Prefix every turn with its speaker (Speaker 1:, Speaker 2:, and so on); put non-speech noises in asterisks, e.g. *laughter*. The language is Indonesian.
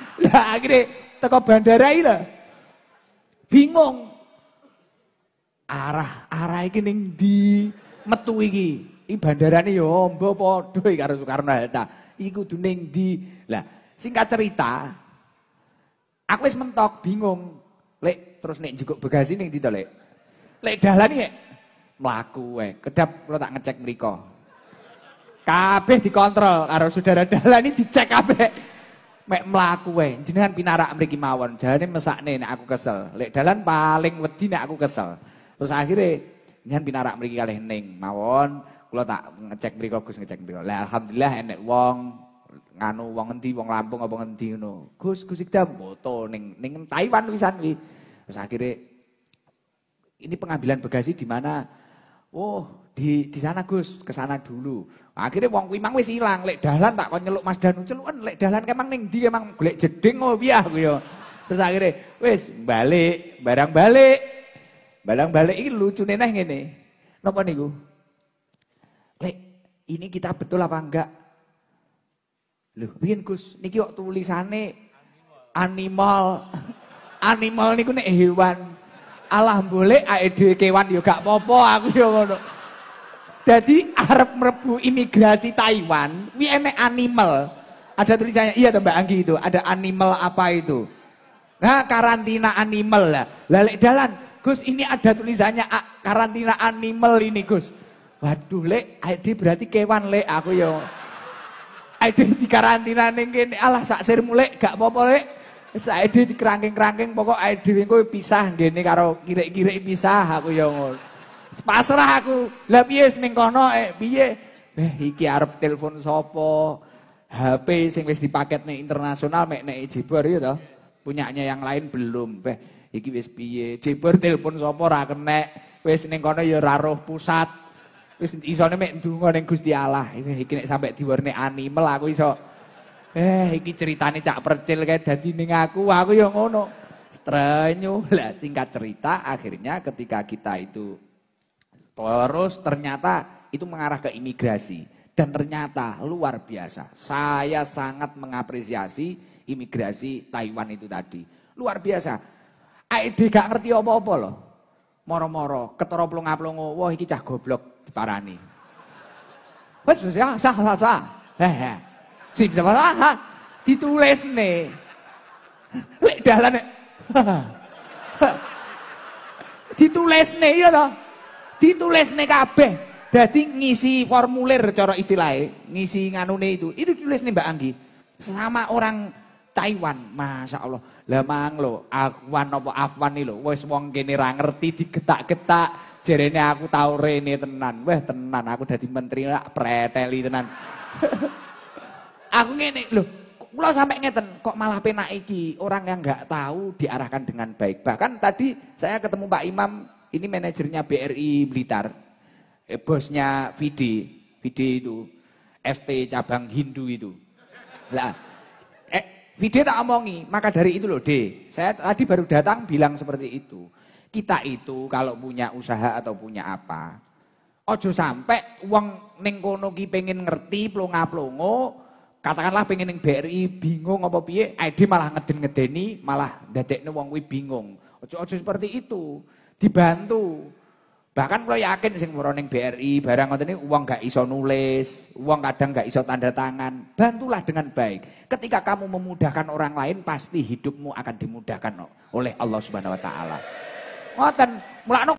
Speaker 1: *laughs* Lah akhirnya teko bandara iki Bingung. Arah arah ini ning di metu Ini Iki bandarane ya ombo padha karo Soekarno Hatta. Iki kudu ning Lah singkat cerita aku es mentok bingung. Lek terus neng juga bagasi ini ndi to, Lek? Lek dalan ya mlaku wae. Eh, kedap lo tak ngecek mriko. Kabeh dikontrol karo saudara dalan ini dicek kabeh mek mlaku wae. Jenengan pinarak mriki mawon. Jane mesakne nek aku kesel. Lek dalan paling wedi nek aku kesel. Terus akhirnya jenengan pinarak mriki kalih ning mawon. Kula tak ngecek mriko Gus ngecek mriko. Lah alhamdulillah enek wong nganu wong endi wong Lampung apa endi ngono. Gus Gus Ikdam foto ning ning Taiwan wisan Terus akhirnya ini pengambilan bagasi di mana Oh, di di sana Gus, ke sana dulu. Akhirnya wong kuwi mang wis ilang, lek dalan tak kon nyeluk Mas Danu celukan, lek dalan kemang ning ndi emang golek jeding oh piye aku ah, ya. Terus akhirnya wis balik, barang balik. Barang balik iki lucune neh ngene. Napa niku? Lek ini kita betul apa enggak? Loh, pian Gus? Niki kok tulisane animal. Animal niku nek hewan. Allah boleh ae dhewe kewan yo gak popo aku yo ngono. Jadi Arab mlebu imigrasi Taiwan, wi enek animal. Ada tulisannya, iya tuh Mbak Anggi itu, ada animal apa itu? Nah, karantina animal lah. Lalek dalan, Gus ini ada tulisannya karantina animal ini Gus. Waduh lek, ID berarti kewan lek aku yo. ID di karantina ning kene alah sak sir mulek, gak popo lek. Saya di dikerangking-kerangking pokok awake dhewe kowe pisah ngene karo kira-kira pisah aku ya ngono. Pasrah aku. Lah piye seneng kono eh piye? Eh iki arep telepon sapa? HP sing wis nih internasional mek nek Jibor ya toh. Punyanya yang lain belum. eh iki wis piye? Jibor telepon sapa ra kenek. Wis ning kono ya ra pusat. Wis isone mek ndonga ning Gusti Allah. Iki nek sampe diwerne animal aku iso Eh, iki ceritane cak percil kayak dadi ning aku, aku yang ngono. Strenyu. Lah singkat cerita akhirnya ketika kita itu terus ternyata itu mengarah ke imigrasi dan ternyata luar biasa. Saya sangat mengapresiasi imigrasi Taiwan itu tadi. Luar biasa. ID gak ngerti apa-apa loh. Moro-moro, keteroplong-aplongo, wah iki cah goblok diparani. Wes wes ya, sah sah sah. eh bisa malah, ditulis nih. Lek dalan ditulis nih ya toh. Ditulis nih kabeh. Jadi ngisi formulir cara istilahnya, ngisi nganune itu. Itu ditulis nih Mbak Anggi. Sama orang Taiwan, masya Allah. lemang lo, afwan apa afwan nih lo, wes wong gini ra ngerti digetak-getak. Jerene aku tahu rene tenan, weh tenan aku jadi menteri lah preteli tenan. *laughs* Aku ngene, loh, kula sampai ngeten kok malah penak iki, orang yang nggak tahu diarahkan dengan baik. Bahkan tadi saya ketemu Pak Imam, ini manajernya BRI Blitar. Eh, bosnya Vidi, Vidi itu ST cabang Hindu itu. Lah, eh, Vidi tak omongi, maka dari itu loh, deh, Saya tadi baru datang bilang seperti itu. Kita itu kalau punya usaha atau punya apa, ojo sampai uang ning kono ki pengen ngerti plonga plongo katakanlah pengen yang BRI bingung apa piye, ID malah ngeden-ngedeni, malah dadekne wong bingung. Ojo-ojo seperti itu, dibantu. Bahkan kalau yakin sing meroning BRI barang ngoten ini uang gak iso nulis, uang kadang gak iso tanda tangan, bantulah dengan baik. Ketika kamu memudahkan orang lain pasti hidupmu akan dimudahkan oleh Allah Subhanahu wa taala. Ngoten, mulakno